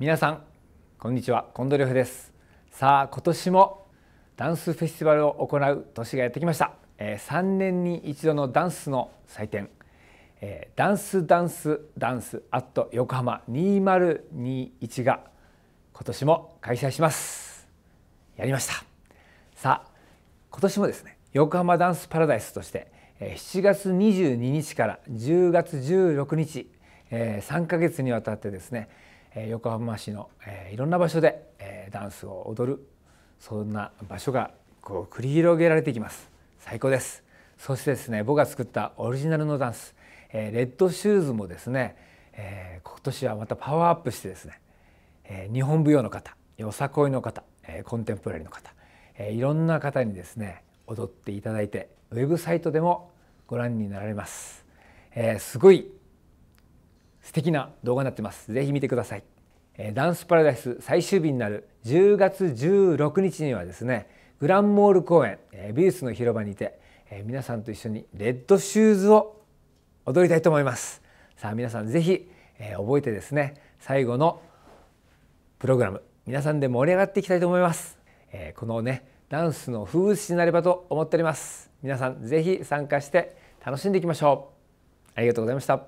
皆さんこんにちはコンドリフですさあ今年もダンスフェスティバルを行う年がやってきました、えー、3年に一度のダンスの祭典、えー、ダンスダンスダンスアット横浜2021が今年も開催しますやりましたさあ今年もですね横浜ダンスパラダイスとして7月22日から10月16日、えー、3ヶ月にわたってですね横浜市のいろんな場所でダンスを踊るそんな場所がこう繰り広げられていきます最高ですそしてですね僕が作ったオリジナルのダンスレッドシューズもですね今年はまたパワーアップしてですね日本舞踊の方よさこいの方コンテンポラリーの方いろんな方にですね踊っていただいてウェブサイトでもご覧になられます。えすごい素敵な動画になってますぜひ見てくださいダンスパラダイス最終日になる10月16日にはですねグランモール公園美術の広場にて皆さんと一緒にレッドシューズを踊りたいと思いますさあ皆さんぜひ覚えてですね最後のプログラム皆さんで盛り上がっていきたいと思いますこのねダンスの風物詩になればと思っております皆さんぜひ参加して楽しんでいきましょうありがとうございました